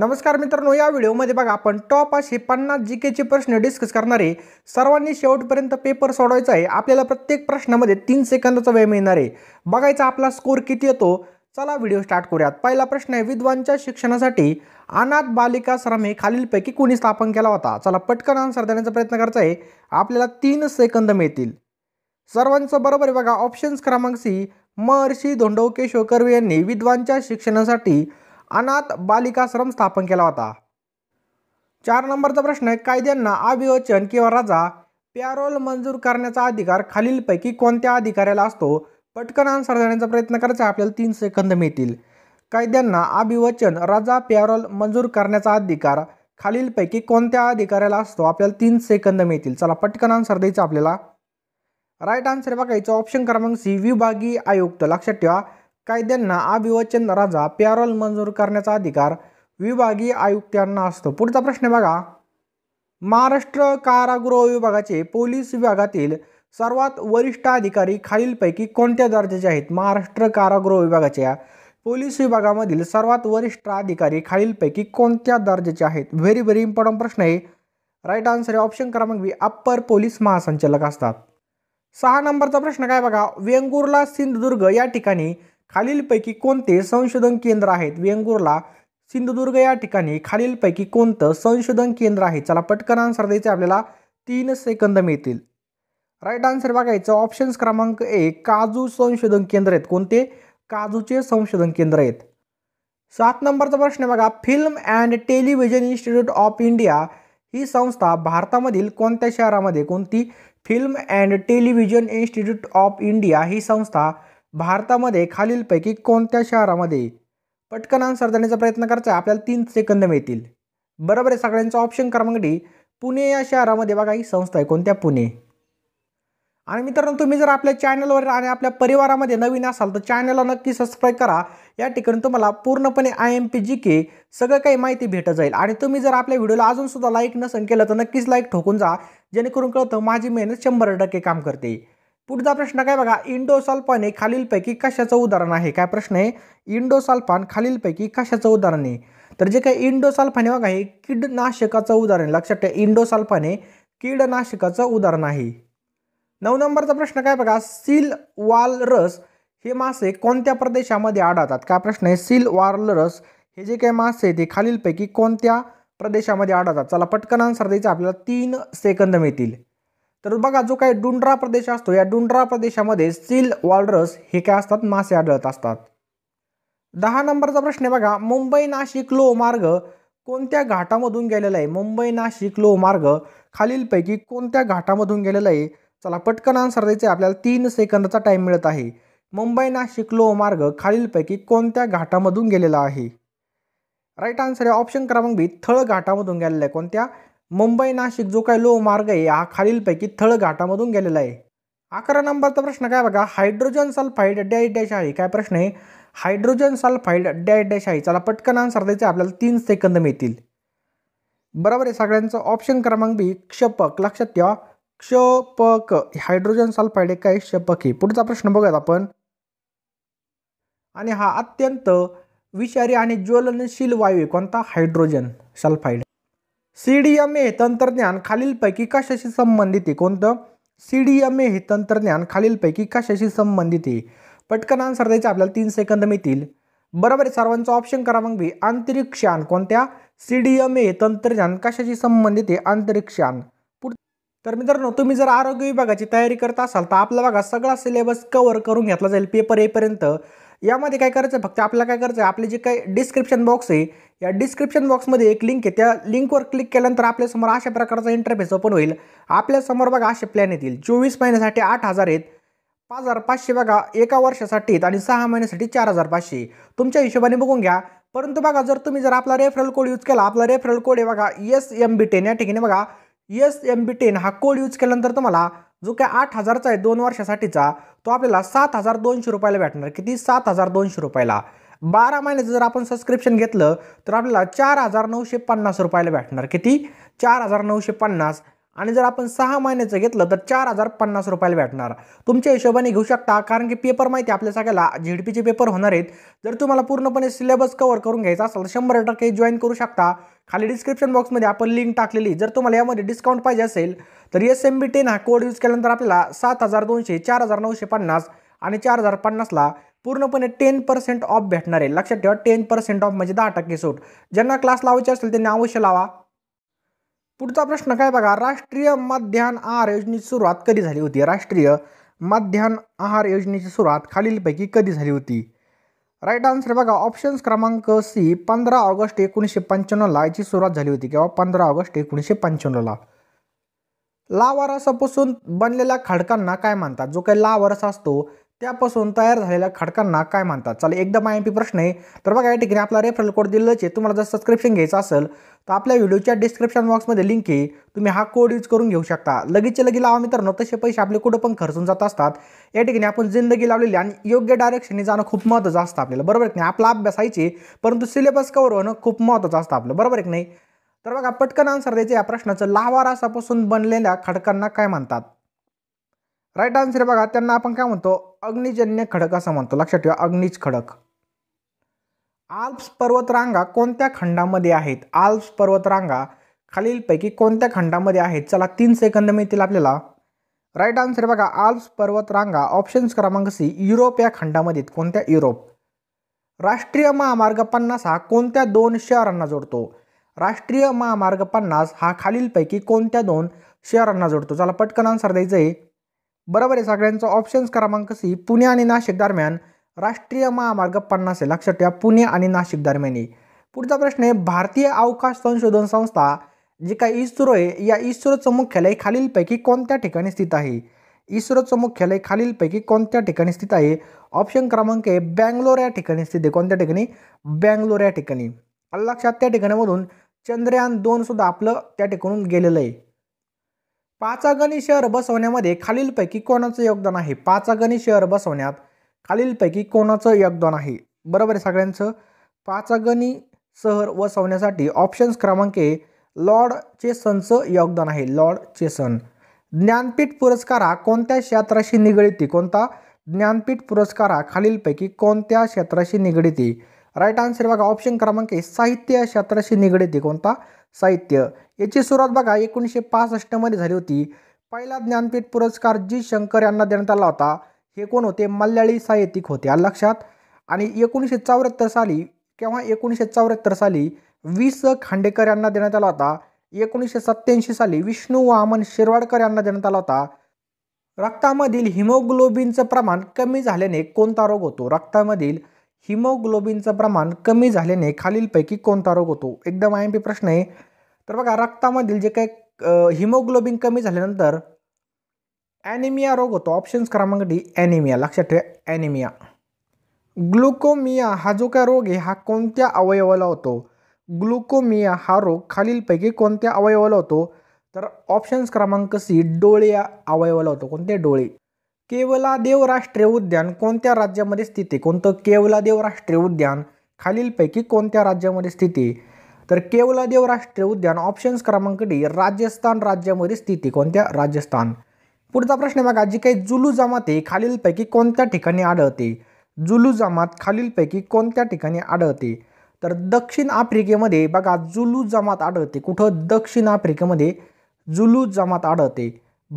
नमस्कार मित्रांनो या व्हिडिओमध्ये बघा आपण टॉप असे पन्नास जी केचे प्रश्न डिस्कस करणारे सर्वांनी शेवटपर्यंत पेपर सोडवायचा आहे आपल्याला प्रत्येक प्रश्नामध्ये तीन सेकंदाचा वेळ मिळणार आहे बघायचा आपला स्कोर किती येतो चला व्हिडिओ स्टार्ट करूयात पहिला प्रश्न आहे विद्वांच्या शिक्षणासाठी अनाथ बालिका श्रम हे खालीलपैकी कोणी स्थापन केला होता चला पटकन आन्सर देण्याचा प्रयत्न करायचा आहे आपल्याला तीन सेकंद मिळतील सर्वांचं बरोबर आहे बघा ऑप्शन्स क्रमांक सी महर्षी धोंडव केशव कर्वे यांनी विद्वांच्या शिक्षणासाठी अनाथ बालिकाश्रम स्थापन केला होता चार नंबरचा प्रश्न आहे कायद्यांना अभिवचन किंवा राजा पॅरोल मंजूर करण्याचा अधिकार खालीलपैकी कोणत्या अधिकाऱ्याला असतो पटकन आन्सर देण्याचा प्रयत्न करायचा आपल्याला तीन सेकंद मिळतील कायद्यांना अभिवचन राजा पॅरोल मंजूर करण्याचा अधिकार खालीलपैकी कोणत्या अधिकाऱ्याला असतो आपल्याला तीन सेकंद मिळतील चला पटकन आन्सर द्यायचं आपल्याला राईट आन्सर बघायचं ऑप्शन क्रमांक सी विभागीय आयुक्त लक्षात ठेवा कायद्यांना अविवचन राजा पॅरोल मंजूर करण्याचा अधिकार विभागीय आयुक्तांना असतो पुढचा प्रश्न बघा महाराष्ट्र कारागृह विभागाचे पोलीस विभागातील सर्वात वरिष्ठ अधिकारी खालीलपैकी कोणत्या दर्जाचे आहेत महाराष्ट्र कारागृह विभागाच्या पोलीस विभागामधील सर्वात वरिष्ठ अधिकारी खालीलपैकी कोणत्या दर्जाचे आहेत व्हेरी व्हेरी इम्पॉर्टंट प्रश्न आहे राईट आन्सर आहे ऑप्शन क्रमांक बी अप्पर पोलीस महासंचालक असतात सहा नंबरचा प्रश्न काय बघा वेंगुर्ला सिंधुदुर्ग या ठिकाणी खालीलपैकी कोणते संशोधन केंद्र आहेत वेंगुर्ला सिंधुदुर्ग या ठिकाणी खालीलपैकी कोणतं संशोधन केंद्र आहे चला पटकन आन्सर द्यायचे आपल्याला तीन सेकंद मिळतील राईट आन्सर बघायचं ऑप्शन्स क्रमांक एक काजू संशोधन केंद्र आहेत कोणते काजूचे संशोधन केंद्र आहेत सात नंबरचा प्रश्न बघा film and television institute of India ही संस्था भारतामधील कोणत्या शहरामध्ये कोणती film and television institute of India ही संस्था भारतामध्ये खालीलपैकी कोणत्या शहरामध्ये पटकन आन्सर देण्याचा प्रयत्न करायचा आपल्याला तीन सेकंद मिळतील बरोबर आहे सगळ्यांचा ऑप्शन क्रमांक डी पुणे या शहरामध्ये बघा ही संस्था आहे कोणत्या पुणे आणि मित्रांनो तुम्ही जर आपल्या चॅनलवर आणि आपल्या परिवारामध्ये नवीन असाल तर चॅनलला नक्की सबस्क्राईब करा या ठिकाणी तुम्हाला पूर्णपणे I M P G K सगळं काही माहिती भेटत जाईल आणि तुम्ही जर आपल्या व्हिडिओला अजूनसुद्धा लाईक नसेल केलं तर नक्कीच लाईक ठोकून जा जेणेकरून कळतं माझी मेहनत शंभर टक्के काम करते पुढचा प्रश्न काय बघा इंडोसाल्पान हे खालीलपैकी कशाचं उदाहरण आहे काय प्रश्न आहे इंडोसाल्फान खालीलपैकी कशाचं उदाहरण आहे तर जे काही इंडोसाल्फान बघा हे कीडनाशकाचं उदाहरण लक्षात ठेवा इंडोसाल्फान हे कीडनाशकाचं उदाहरण आहे नऊ नंबरचा प्रश्न काय बघा सील वाल रस हे मासे कोणत्या प्रदेशामध्ये आढळतात काय प्रश्न आहे सील वाल रस हे जे काही मासे आहेत ते खालीलपैकी कोणत्या प्रदेशामध्ये आढळतात चला पटकन आन्सर द्यायचं आपल्याला तीन सेकंद मिळतील तर बघा जो काही डुंड्रा प्रदेश असतो या डुंड्रा प्रदेशामध्ये सील वॉलरस हे काय असतात मासे आढळत असतात दहा नंबरचा प्रश्न आहे बघा मुंबई नाशिक लो मार्ग कोणत्या घाटामधून गेलेला आहे मुंबई नाशिक लो मार्ग खालीलपैकी कोणत्या घाटामधून गेलेला आहे चला पटकन आन्सर द्यायचे आपल्याला तीन सेकंदचा टाईम मिळत आहे मुंबई नाशिक लो मार्ग खालीलपैकी कोणत्या घाटामधून गेलेला आहे राईट आन्सर आहे ऑप्शन क्रमांक बी थळ घाटामधून गेलेला आहे कोणत्या मुंबई नाशिक जो काही लोह मार्ग आहे हा खालीलपैकी थळ घाटामधून गेलेला आहे अकरा नंबरचा प्रश्न काय बघा हायड्रोजन सल्फाईड डॅश डॅश आहे काय प्रश्न आहे हायड्रोजन सल्फाईड डॅश डॅश आहे चला पटकन आन्सर द्यायचे आपल्याला तीन सेकंद मिळतील बरोबर आहे सगळ्यांचं ऑप्शन क्रमांक बी क्षपक लक्षात ठेवा क्षपक हायड्रोजन सल्फाईड एक काय क्षपक आहे पुढचा प्रश्न बघूयात आपण आणि हा अत्यंत विषारी आणि ज्वलनशील वायू कोणता hydrogen sulphide C D M A तंत्रज्ञान खालीलपैकी कशाशी संबंधित आहे कोणतं सी डी एम ए हे तंत्रज्ञान खालीलपैकी कशाशी संबंधित आहे पटकन आन्सर द्यायचे आपल्याला तीन सेकंद मिळतील बरोबर आहे सर्वांचा ऑप्शन करा बी मी अंतरिक्षयान कोणत्या सी डी एम ए तंत्रज्ञान कशाशी संबंधित आहे अंतरिक्षयान तर मित्रांनो तुम्ही जर आरोग्य विभागाची तयारी करत असाल तर आपला बघा सगळा सिलेबस कव्हर करून घेतला जाईल पेपर येईपर्यंत यामध्ये काय करायचं फक्त आपल्याला काय करायचं आपले जे काही डिस्क्रिप्शन बॉक्स आहे या डिस्क्रिप्शन बॉक्समध्ये एक लिंक आहे त्या लिंकवर क्लिक केल्यानंतर आपल्यासमोर अशा प्रकारचा इंटरफेस ओपन होईल आपल्यासमोर बघा असे प्लॅन येतील चोवीस महिन्यासाठी आठ हजार आहेत पाच हजार पाचशे बघा एका वर्षासाठी आणि सहा महिन्यासाठी चार हजार पाचशे तुमच्या हिशोबाने बघून घ्या परंतु बघा जर तुम्ही जर आपला रेफरल कोड यूज केला आपला रेफरल कोड आहे बघा एस एम बी टेन या ठिकाणी बघा एस एम बी टेन हा कोड यूज केल्यानंतर तुम्हाला जो काय आठ हजारचा आहे दोन वर्षासाठीचा तो आपल्याला सात हजार दोनशे रुपयाला भेटणार किती सात हजार दोनशे रुपयाला बारा महिन्याचं जर आपण सबस्क्रिप्शन घेतलं तर आपल्याला चार हजार नऊशे पन्नास रुपयाला भेटणार किती चार हजार नऊशे पन्नास आणि जर आपण सहा महिन्याचं घेतलं तर चार हजार पन्नास रुपयाला भेटणार तुमच्या हिशोबाने घेऊ शकता कारण की पेपर माहिती आपल्या सगळ्याला झेडपीचे पेपर होणार आहेत जर तुम्हाला पूर्णपणे सिलेबस कव्हर करून घ्यायचा असेल तर शंभर टक्के जॉईन करू शकता खाली डिस्क्रिप्शन बॉक्समध्ये आपण लिंक टाकलेली जर तुम्हाला यामध्ये डिस्काउंट पाहिजे असेल तर एस एम बी टेन हा कोड यूज केल्यानंतर आपल्याला सात हजार दोनशे चार हजार नऊशे पन्नास आणि चार हजार पन्नासला पूर्णपणे टेन पर्सेंट ऑफ भेटणार आहे लक्षात ठेवा टेन पर्सेंट ऑफ म्हणजे दहा टक्के सूट ज्यांना क्लास लावायचे असेल त्यांनी अवश्य लावा पुढचा प्रश्न काय बघा राष्ट्रीय मध्यान आहार योजनेची सुरुवात कधी झाली होती राष्ट्रीय मध्यान आहार योजनेची सुरुवात खालीलपैकी कधी झाली होती राईट आन्सर बघा ऑप्शन्स क्रमांक सी पंधरा ऑगस्ट एकोणीसशे पंच्याण्णवला याची सुरुवात झाली होती किंवा पंधरा ऑगस्ट एकोणीसशे पंच्याण्णवला लावारसापासून बनलेल्या खडकांना काय म्हणतात जो काही लावारस असतो त्यापासून तयार झालेल्या खडकांना काय मानतात आय एम पी प्रश्न आहे तर बघा या ठिकाणी आपला रेफरल कोड दिलेलं आहे तुम्हाला जर सबस्क्रिप्शन घ्यायचं असेल तर आपल्या व्हिडिओच्या डिस्क्रिप्शन बॉक्समध्ये लिंक आहे तुम्ही हा कोड यूज करून घेऊ शकता लगेचच्या लगे लावा मित्रांनो तसे पैसे आपले कुठं पण खर्चून जात असतात या ठिकाणी आपण जिंदगी लावलेली आणि योग्य डायरेक्शनने जाणं खूप महत्त्वाचं असतं आपल्याला बरोबर की नाही आपला अभ्यास आहे परंतु सिलेबस कवर होणं खूप महत्त्वाचं असतं आपलं बरोबर की नाही तर बघा पटकन आन्सर द्यायचं या प्रश्नाचं लावारासापासून असापासून बनलेल्या खडकांना काय म्हणतात राईट आन्सर बघा त्यांना आपण काय म्हणतो अग्निजन्य खडक असं म्हणतो लक्षात ठेवा अग्निज खडक आल्प्स पर्वतरांगा कोणत्या खंडामध्ये आहेत आल्प्स पर्वतरांगा खालीलपैकी कोणत्या खंडामध्ये आहेत चला तीन सेकंद मिळतील आपल्याला राईट आन्सर बघा आल्प्स पर्वतरांगा ऑप्शन्स क्रमांक सी युरोप या खंडामध्ये कोणत्या युरोप राष्ट्रीय महामार्ग पन्नास हा कोणत्या दोन शहरांना जोडतो राष्ट्रीय महामार्ग पन्नास हा खालीलपैकी कोणत्या दोन शहरांना जोडतो चला पटकन आन्सर द्यायचं आहे बरोबर आहे सगळ्यांचा ऑप्शन्स क्रमांक सी पुणे आणि नाशिक दरम्यान राष्ट्रीय महामार्ग पन्नास आहे लक्षात ठेवा पुणे आणि नाशिक दरम्यान येईल पुढचा प्रश्न आहे भारतीय अवकाश संशोधन संस्था जी काय इस्रो आहे या इस्रोचं मुख्यालय खालीलपैकी कोणत्या ठिकाणी स्थित आहे इस्रोचं मुख्यालय खालीलपैकी कोणत्या ठिकाणी स्थित आहे ऑप्शन क्रमांक आहे बँगलोर या ठिकाणी स्थित आहे कोणत्या ठिकाणी बँगलोर या ठिकाणी लक्षात त्या ठिकाणामधून चंद्रयान दोन सुद्धा आपलं त्या ठिकाणून गेलेलं आहे पाचागणी शहर बसवण्यामध्ये खालीलपैकी कोणाचं योगदान आहे पाचागणी शहर बसवण्यात खालीलपैकी कोणाचं योगदान आहे बरोबर आहे सगळ्यांचं पाचागणी शहर वसवण्यासाठी ऑप्शन्स क्रमांक ए लॉर्ड चेसनचं योगदान आहे लॉर्ड चेसन ज्ञानपीठ पुरस्कार हा कोणत्या क्षेत्राशी निगडीत कोणता ज्ञानपीठ पुरस्कार हा खालीलपैकी कोणत्या क्षेत्राशी निगडीत राईट आन्सर बघा ऑप्शन क्रमांक साहित्य क्षेत्राशी निगडीत कोणता साहित्य याची सुरुवात बघा एकोणीसशे पासष्टमध्ये झाली होती पहिला ज्ञानपीठ पुरस्कार जी शंकर यांना देण्यात आला होता हे कोण होते मल्याळी साहित्यिक होते या लक्षात आणि एकोणीसशे चौऱ्याहत्तर साली किंवा एकोणीसशे चौऱ्याहत्तर साली वि स खांडेकर यांना देण्यात आला होता एकोणीसशे सत्त्याऐंशी साली विष्णू वामन शिरवाडकर यांना देण्यात आला होता रक्तामधील हिमोग्लोबिनचं प्रमाण कमी झाल्याने कोणता रोग होतो रक्तामधील हिमोग्लोबिनचं प्रमाण कमी झाल्याने खालीलपैकी कोणता रोग होतो एकदम आय एम पी प्रश्न आहे तर बघा रक्तामधील जे काही हिमोग्लोबिन कमी झाल्यानंतर ॲनिमिया रोग होतो ऑप्शन्स क्रमांक डी ॲनिमिया लक्षात ठेवा ॲनिमिया ग्लुकोमिया हा जो काय रोग आहे हा कोणत्या अवयवाला होतो ग्लुकोमिया हा रोग खालीलपैकी कोणत्या अवयवाला होतो तर ऑप्शन्स क्रमांक सी डोळे या अवयवाला होतो कोणते डोळे केवलादेव राष्ट्रीय उद्यान कोणत्या राज्यामध्ये स्थित आहे कोणतं केवलादेव राष्ट्रीय उद्यान खालीलपैकी कोणत्या राज्यामध्ये स्थित आहे तर केवलादेव राष्ट्रीय उद्यान ऑप्शन्स क्रमांक डी राजस्थान राज्यामध्ये स्थिती कोणत्या राजस्थान पुढचा प्रश्न बघा जी काही जुलू जमात आहे खालीलपैकी कोणत्या ठिकाणी आढळते जुलू जमात खालीलपैकी कोणत्या ठिकाणी आढळते तर दक्षिण आफ्रिकेमध्ये बघा जुलू जमात आढळते कुठं दक्षिण आफ्रिकेमध्ये जुलू जमात आढळते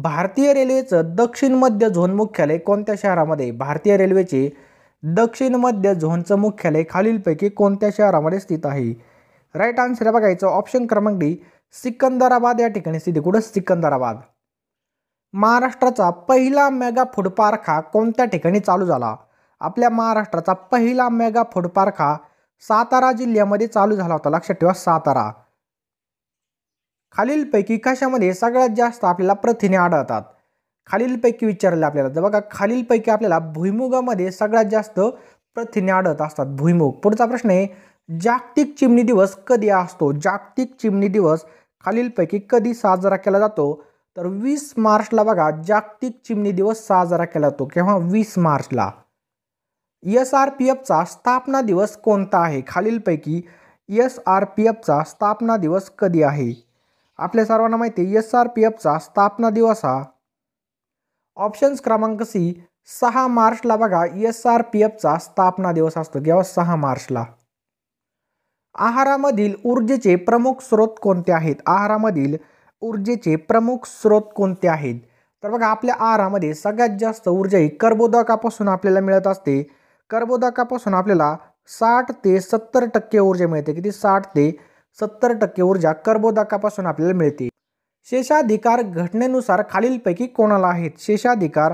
भारतीय रेल्वेचं दक्षिण मध्य झोन मुख्यालय कोणत्या शहरामध्ये भारतीय रेल्वेचे दक्षिण मध्य झोनचं मुख्यालय खालीलपैकी कोणत्या शहरामध्ये स्थित आहे राईट आन्सर बघायचं ऑप्शन क्रमांक डी सिकंदराबाद या ठिकाणी स्थिती कुठं सिकंदराबाद महाराष्ट्राचा पहिला मेगा फूड पार्क हा कोणत्या ठिकाणी चालू झाला आपल्या महाराष्ट्राचा पहिला मेगा फूड पार्क हा सातारा जिल्ह्यामध्ये चालू झाला होता लक्षात ठेवा सातारा खालीलपैकी कशामध्ये सगळ्यात जास्त आपल्याला प्रथिने आढळतात खालीलपैकी विचारले आपल्याला तर बघा खालीलपैकी आपल्याला भुईमुगामध्ये सगळ्यात जास्त प्रथिने आढळत असतात भुईमुग पुढचा प्रश्न आहे जागतिक चिमणी दिवस कधी असतो जागतिक चिमणी दिवस खालीलपैकी कधी साजरा केला जातो तर वीस मार्चला बघा जागतिक चिमणी दिवस साजरा केला जातो केव्हा वीस मार्चला एस आर पी एफचा स्थापना दिवस कोणता आहे खालीलपैकी एस आर पी एफचा स्थापना दिवस कधी आहे आपल्या सर्वांना माहिती आहे एस आर पी एफचा स्थापना दिवस हा ऑप्शन्स क्रमांक सी सहा मार्चला बघा एस आर पी एफचा स्थापना दिवस असतो किंवा सहा मार्चला आहारामधील ऊर्जेचे प्रमुख स्रोत कोणते आहेत आहारामधील ऊर्जेचे प्रमुख स्रोत कोणते आहेत तर बघा आपल्या आहारामध्ये सगळ्यात जास्त ऊर्जा ही कर्बोदकापासून आपल्याला मिळत असते कर्बोदकापासून आपल्याला साठ ते सत्तर टक्के ऊर्जा मिळते किती साठ ते सत्तर टक्के ऊर्जा कर्बोदकापासून आपल्याला मिळते शेषाधिकार घटनेनुसार खालीलपैकी कोणाला आहेत शेषाधिकार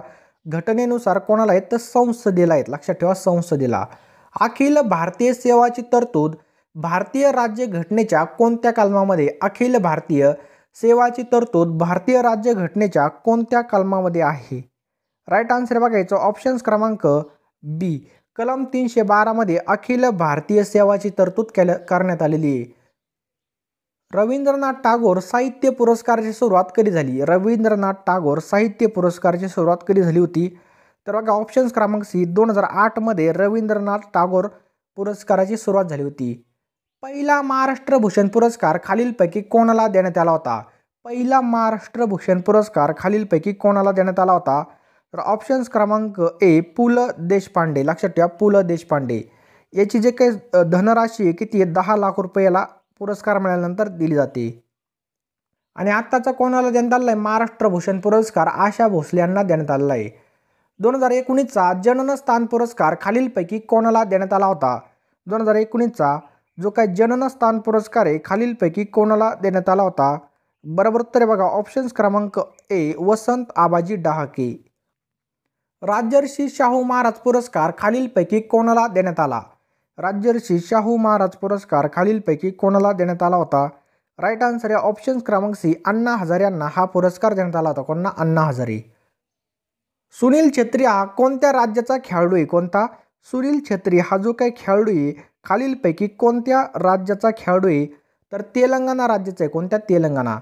घटनेनुसार कोणाला आहेत तर संसदेला आहेत लक्षात ठेवा संसदेला अखिल भारतीय सेवाची तरतूद भारतीय राज्य घटनेच्या कोणत्या कलमामध्ये अखिल भारतीय सेवाची तरतूद भारतीय राज्य घटनेच्या कोणत्या कलमामध्ये आहे राईट आन्सर बघायचं ऑप्शन्स क्रमांक बी कलम तीनशे बारामध्ये अखिल भारतीय सेवाची तरतूद केल्या करण्यात आलेली आहे रवींद्रनाथ टागोर साहित्य पुरस्काराची सुरुवात कधी झाली रवींद्रनाथ टागोर साहित्य पुरस्काराची सुरुवात कधी झाली होती तर बघा ऑप्शन्स क्रमांक सी दोन हजार आठमध्ये रवींद्रनाथ टागोर पुरस्काराची सुरुवात झाली होती पहिला महाराष्ट्र भूषण पुरस्कार खालीलपैकी कोणाला देण्यात आला होता पहिला महाराष्ट्र भूषण पुरस्कार खालीलपैकी कोणाला देण्यात आला होता तर ऑप्शन्स क्रमांक ए पु ल देशपांडे लक्षात ठेवा पु ल देशपांडे याची जे काही धनराशी आहे किती आहे दहा लाख रुपयाला पुरस्कार मिळाल्यानंतर दिली जाते आणि आत्ताचा कोणाला देण्यात आला आहे महाराष्ट्र भूषण पुरस्कार आशा भोसले यांना देण्यात आलेला आहे दोन हजार एकोणीसचा जननस्थान पुरस्कार खालीलपैकी कोणाला देण्यात आला होता दोन हजार एकोणीसचा जो काय जननस्थान पुरस्कार आहे खालीलपैकी कोणाला देण्यात आला होता बरोबर उत्तर बघा ऑप्शन्स क्रमांक ए वसंत आबाजी डहाके राजर्षी शाहू महाराज पुरस्कार खालीलपैकी कोणाला देण्यात आला राज्यर्षी शाहू महाराज पुरस्कार खालीलपैकी कोणाला देण्यात आला होता राईट आन्सर या ऑप्शन क्रमांक सी अण्णा हजारे यांना हा पुरस्कार देण्यात आला होता कोणना अण्णा हजारे सुनील छेत्री हा कोणत्या राज्याचा खेळाडू आहे कोणता सुनील छेत्री हा जो काही खेळाडू आहे खालीलपैकी कोणत्या राज्याचा खेळाडू आहे तर तेलंगणा राज्याचा आहे कोणत्या Telangana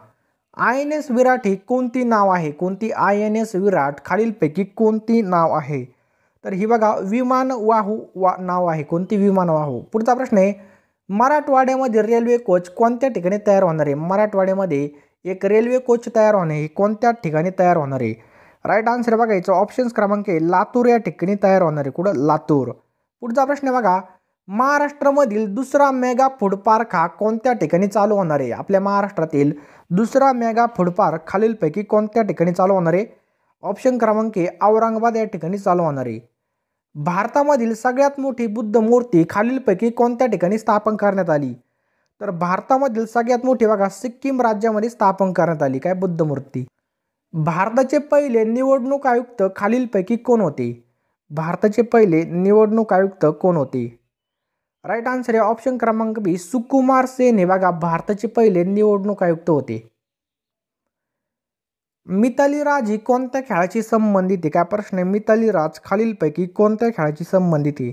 I N S Viraat ही कोणती नाव आहे कोणती आय एन एस विराट खालीलपैकी कोणती नाव आहे तर ही बघा विमान वाहू वा नाव आहे कोणती विमानवाहू पुढचा प्रश्न आहे मराठवाड्यामध्ये रेल्वे कोच कोणत्या ठिकाणी तयार होणार आहे मराठवाड्यामध्ये एक रेल्वे कोच तयार होणे हे कोणत्या ठिकाणी तयार होणार आहे राईट आन्सर बघायचं ऑप्शन्स क्रमांक आहे लातूर या ठिकाणी तयार होणार आहे कुठं लातूर पुढचा प्रश्न बघा महाराष्ट्रामधील दुसरा मेगा फूड पार्क हा कोणत्या ठिकाणी चालू होणार आहे आपल्या महाराष्ट्रातील दुसरा मेगा फूड पार्क खालीलपैकी कोणत्या ठिकाणी चालू होणार आहे ऑप्शन क्रमांक औरंगाबाद या ठिकाणी चालू होणार आहे भारतामधील सगळ्यात मोठी बुद्ध मूर्ती खालीलपैकी कोणत्या ठिकाणी स्थापन करण्यात आली तर भारतामधील सगळ्यात मोठी बघा सिक्कीम राज्यामध्ये स्थापन करण्यात आली काय बुद्ध मूर्ती भारताचे पहिले निवडणूक आयुक्त खालीलपैकी कोण होते भारताचे पहिले निवडणूक आयुक्त कोण होते राईट आन्सर आहे ऑप्शन क्रमांक बी सुकुमार सेन हे बघा भारताचे पहिले निवडणूक आयुक्त होते मिताली राज ही कोणत्या खेळाशी संबंधित आहे काय प्रश्न आहे मिताली राज खालीलपैकी कोणत्या खेळाशी संबंधित आहे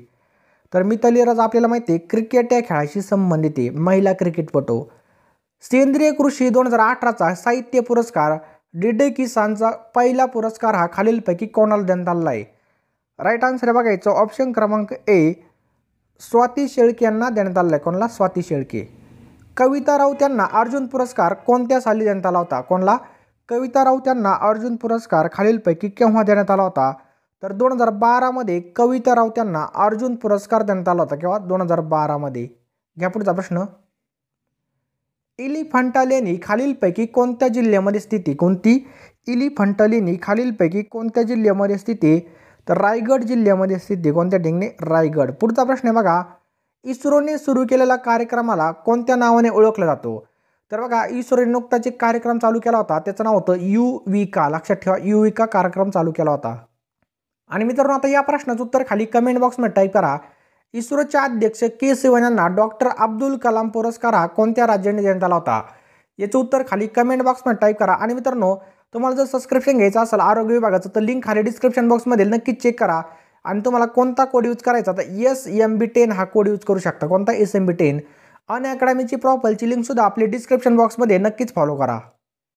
तर मिताली राज आपल्याला माहिती आहे क्रिकेट या खेळाशी संबंधित आहे महिला क्रिकेटपटू सेंद्रिय कृषी दोन हजार अठराचा साहित्य पुरस्कार डिडे किसानचा पहिला पुरस्कार हा खालीलपैकी कोणाला देण्यात आला आहे राईट आन्सर बघायचं ऑप्शन क्रमांक ए स्वाती शेळके यांना देण्यात आला आहे कोणाला स्वाती शेळके कविता राऊत यांना अर्जुन पुरस्कार कोणत्या साली देण्यात आला होता कोणाला कविता राऊत यांना अर्जुन पुरस्कार खालीलपैकी केव्हा देण्यात आला होता तर दोन हजार बारामध्ये कविता राऊत यांना अर्जुन पुरस्कार देण्यात आला होता किंवा दोन हजार बारामध्ये घ्या पुढचा प्रश्न इलिफंटा लेणी खालीलपैकी कोणत्या जिल्ह्यामध्ये स्थिती कोणती इलिफंटा लेणी खालीलपैकी कोणत्या जिल्ह्यामध्ये स्थिती तर रायगड जिल्ह्यामध्ये स्थिती कोणत्या ठिकाणी रायगड पुढचा प्रश्न आहे बघा इस्रोने सुरू केलेल्या कार्यक्रमाला कोणत्या नावाने ओळखला जातो तर बघा ईश्वरेनुक्ता जे कार्यक्रम चालू केला होता त्याचं नाव होतं यू विका लक्षात ठेवा यू विका कार्यक्रम चालू केला होता आणि मित्रांनो आता या प्रश्नाचं उत्तर खाली कमेंट बॉक्समध्ये टाईप करा इस्रोचे अध्यक्ष के सिवन यांना डॉक्टर अब्दुल कलाम पुरस्कार हा कोणत्या राज्याने देण्यात आला होता याचं उत्तर खाली कमेंट बॉक्समध्ये टाईप करा आणि मित्रांनो तुम्हाला जर सबस्क्रिप्शन घ्यायचं असेल आरोग्य विभागाचं तर लिंक खाली डिस्क्रिप्शन बॉक्समध्ये नक्कीच चेक करा आणि तुम्हाला कोणता कोड यूज करायचा तर एस एम बी टेन हा कोड यूज करू शकता कोणता एस एम बी टेन अनअकॅडमीची प्रॉपरची लिंक सुद्धा आपली डिस्क्रिप्शन बॉक्समध्ये नक्कीच फॉलो करा